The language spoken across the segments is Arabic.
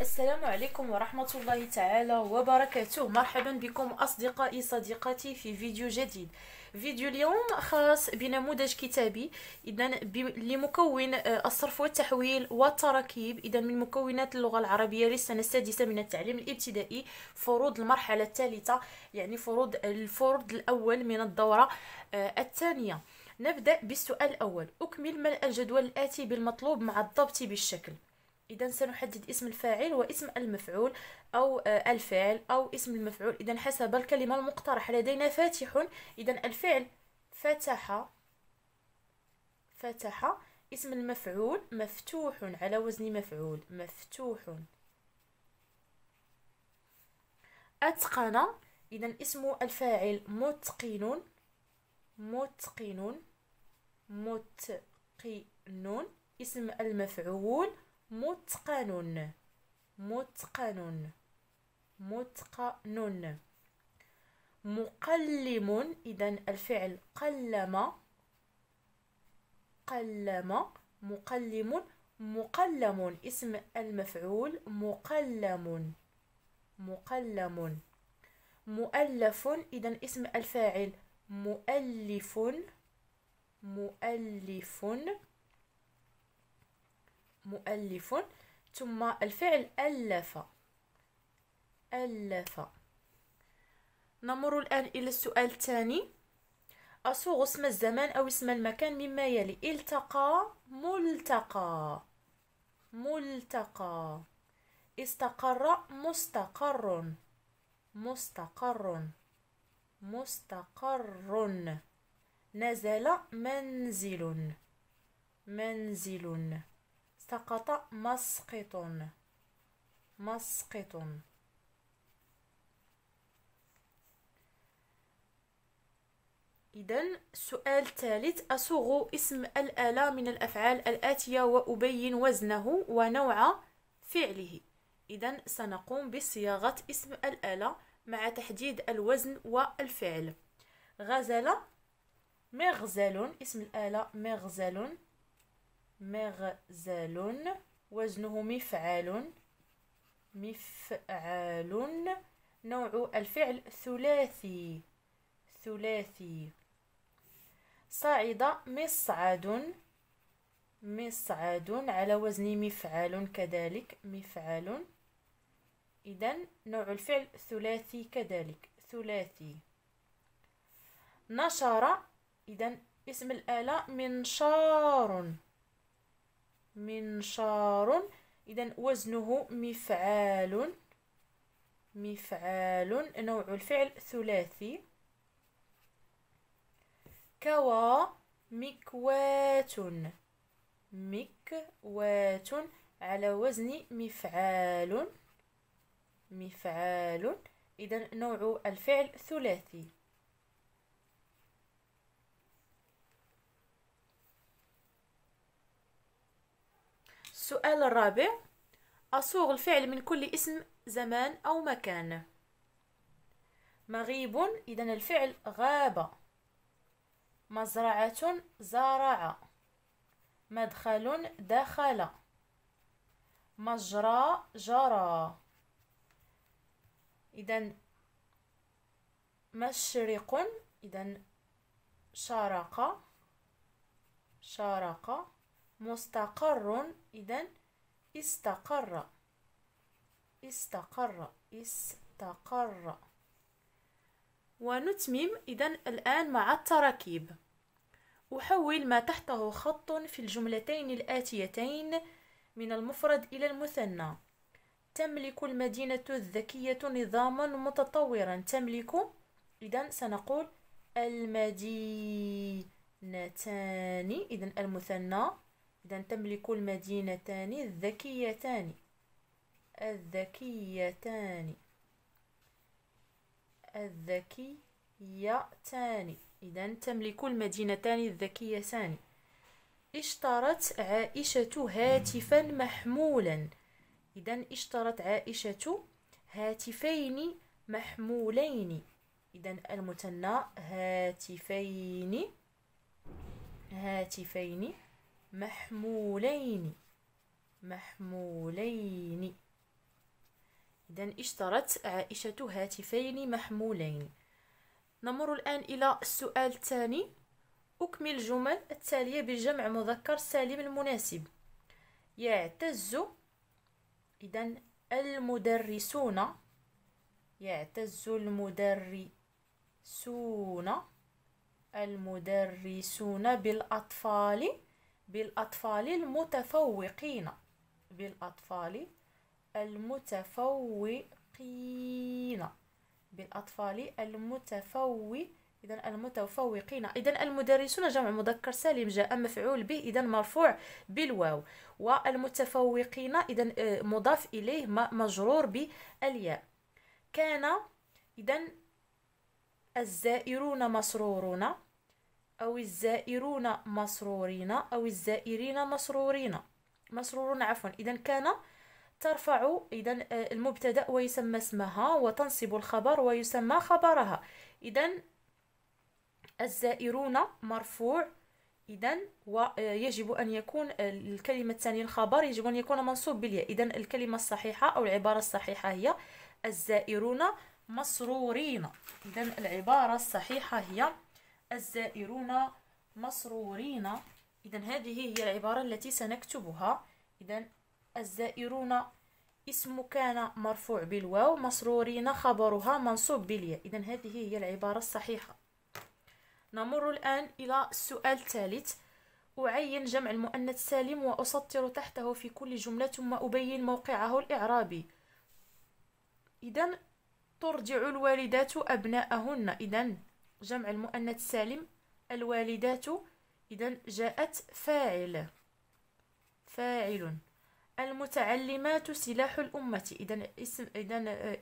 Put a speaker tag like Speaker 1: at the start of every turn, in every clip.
Speaker 1: السلام عليكم ورحمة الله تعالى وبركاته مرحبا بكم أصدقائي صديقاتي في فيديو جديد فيديو اليوم خاص بنموذج كتابي إذا لمكون آه، الصرف والتحويل والتراكيب إذا من مكونات اللغة العربية للسنة السادسة من التعليم الابتدائي فروض المرحلة الثالثة يعني فروض الفرد الأول من الدورة آه، الثانية نبدأ بالسؤال الأول أكمل ملء الجدول الآتي بالمطلوب مع الضبط بالشكل اذا سنحدد اسم الفاعل واسم المفعول او آه، الفعل او اسم المفعول اذا حسب الكلمه المقترح لدينا فاتح اذا الفعل فتح فتح اسم المفعول مفتوح على وزن مفعول مفتوح أتقن إذا اسم الفاعل متقن متقن متقن اسم المفعول متقن متقن متقن مقلم إذا الفعل قلم قلم مقلم مقلم اسم المفعول مقلم مقلم مؤلف إذا اسم الفاعل مؤلف مؤلف مؤلف ثم الفعل ألف ألف نمر الآن إلى السؤال الثاني أصوغ اسم الزمان أو اسم المكان مما يلي التقى ملتقى ملتقى استقر مستقر مستقر مستقر نزل منزل منزل سقط مسقط مسقط إذا سؤال ثالث أصوغ اسم الآلة من الأفعال الآتية وأبين وزنه ونوع فعله إذا سنقوم بصياغة اسم الآلة مع تحديد الوزن والفعل غزل مغزل اسم الآلة مغزل مغزل وزنه مفعال مفعال نوع الفعل ثلاثي ثلاثي صعد مصعد مصعد على وزن مفعال كذلك مفعال إذا نوع الفعل ثلاثي كذلك ثلاثي نشر إذا اسم الآلة منشار منشار إذا وزنه مفعال مفعال نوع الفعل ثلاثي كوا مكوات مكوات على وزن مفعال مفعال إذا نوع الفعل ثلاثي السؤال الرابع أصوغ الفعل من كل اسم زمان أو مكان مغيب إذا الفعل غاب مزرعة زرع مدخل دخل مجرى جرى إذا مشرق إذا شرق شرق مستقر إذا استقر استقر استقر ونتمم إذا الآن مع التراكيب أحول ما تحته خط في الجملتين الآتيتين من المفرد إلى المثنى تملك المدينة الذكية نظاما متطورا تملك إذا سنقول المدينتان إذا المثنى إذا تملك المدينتان الذكيتان الذكيتان الذكيتان إذا تملك المدينتان الذكيتان اشترت عائشة هاتفا محمولا إذا اشترت عائشة هاتفين محمولين إذا المثنى هاتفين هاتفين محمولين محمولين إذا اشترت عائشة هاتفين محمولين نمر الآن إلى السؤال الثاني أكمل الجمل التالية بالجمع مذكر سالم المناسب يعتز إذا المدرسون يعتز المدرسون المدرسون بالأطفال بالأطفال المتفوقين بالأطفال المتفوقين بالأطفال المتفوق إذا المتفوقين إذا المدرسون جمع مذكر سالم جاء مفعول به إذا مرفوع بالواو والمتفوقين إذا آه، مضاف إليه مجرور بالياء كان إذا الزائرون مسرورون أو الزائرون مسرورين أو الزائرين مسرورين مسرور عفوا إذا كان ترفع إذا آه، المبتدأ ويسمى اسمها وتنصب الخبر ويسمى خبرها إذا الزائرون مرفوع إذا ويجب آه، أن يكون آه، الكلمة الثانية الخبر يجب أن يكون منصوب بالياء إذا الكلمة الصحيحة أو العبارة الصحيحة هي الزائرون مسرورين إذا العبارة الصحيحة هي الزائرون مسرورين إذا هذه هي العبارة التي سنكتبها إذا الزائرون اسم كان مرفوع بالواو مسرورين خبرها منصوب بالياء إذا هذه هي العبارة الصحيحة نمر الآن إلى السؤال الثالث أعين جمع المؤنث سالم وأسطر تحته في كل جملة ثم أبين موقعه الإعرابي إذا ترجع الوالدات أبناءهن إذا جمع المؤنث السالم الوالدات إذا جاءت فاعل فاعل المتعلمات سلاح الأمة إذا اسم إذا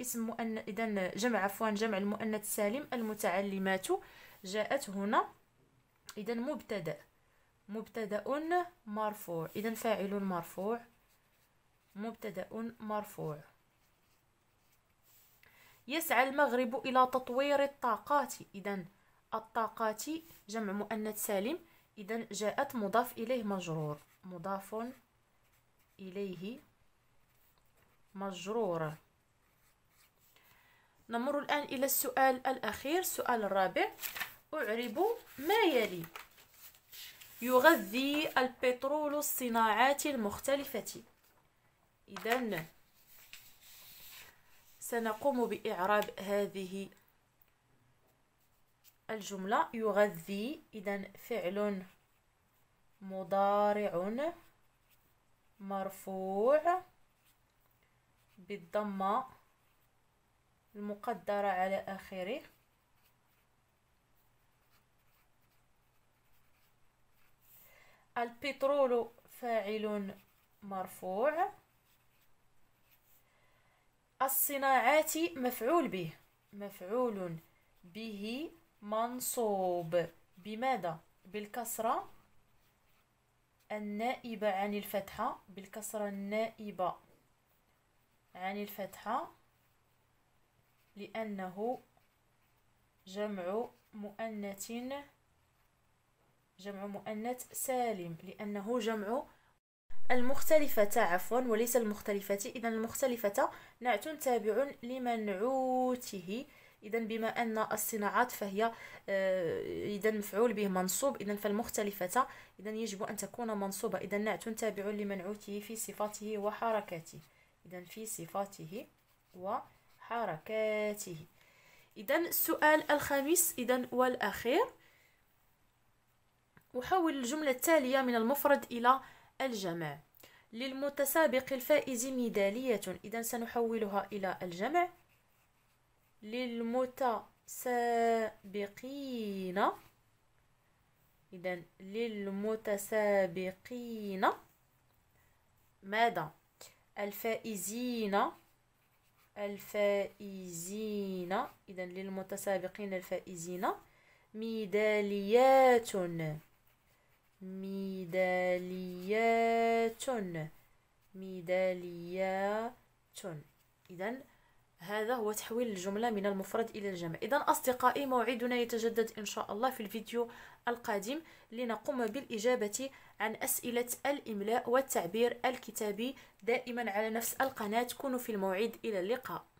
Speaker 1: اسم مؤن إذا جمع عفوا جمع المؤنث السالم المتعلمات جاءت هنا إذا مبتدأ مبتدأ مرفوع إذا فاعل مرفوع مبتدأ مرفوع يسعى المغرب إلى تطوير الطاقات إذا الطاقات جمع مؤنث سالم إذا جاءت مضاف إليه مجرور مضاف إليه مجرور نمر الآن إلى السؤال الأخير السؤال الرابع أعرب ما يلي يغذي البترول الصناعات المختلفة إذا سنقوم بإعراب هذه الجملة يغذي إذا فعل مضارع مرفوع بالضمة المقدرة على آخره البترول فاعل مرفوع الصناعات مفعول به مفعول به منصوب بماذا بالكسرة النائبة عن الفتحة بالكسرة النائبة عن الفتحة لأنه جمع مؤنث جمع مؤنث سالم لأنه جمع المختلفة عفوا وليس المختلفة إذا المختلفة نعت تابع لمنعوته إذا بما أن الصناعات فهي آه، إذا مفعول به منصوب إذا فالمختلفة إذا يجب أن تكون منصوبة إذا نعت تابع لمنعوته في صفاته وحركاته إذا في صفاته وحركاته إذا السؤال الخامس إذا والأخير أحول الجملة التالية من المفرد إلى الجمع للمتسابق الفائز ميدالية إذا سنحولها إلى الجمع للمتسابقين إذا للمتسابقين ماذا الفائزين الفائزين إذا للمتسابقين الفائزين ميداليات ميداليات ميداليات إذا هذا هو تحويل الجملة من المفرد إلى الجمع إذا أصدقائي موعدنا يتجدد إن شاء الله في الفيديو القادم لنقوم بالإجابة عن أسئلة الإملاء والتعبير الكتابي دائما على نفس القناة كونوا في الموعد إلى اللقاء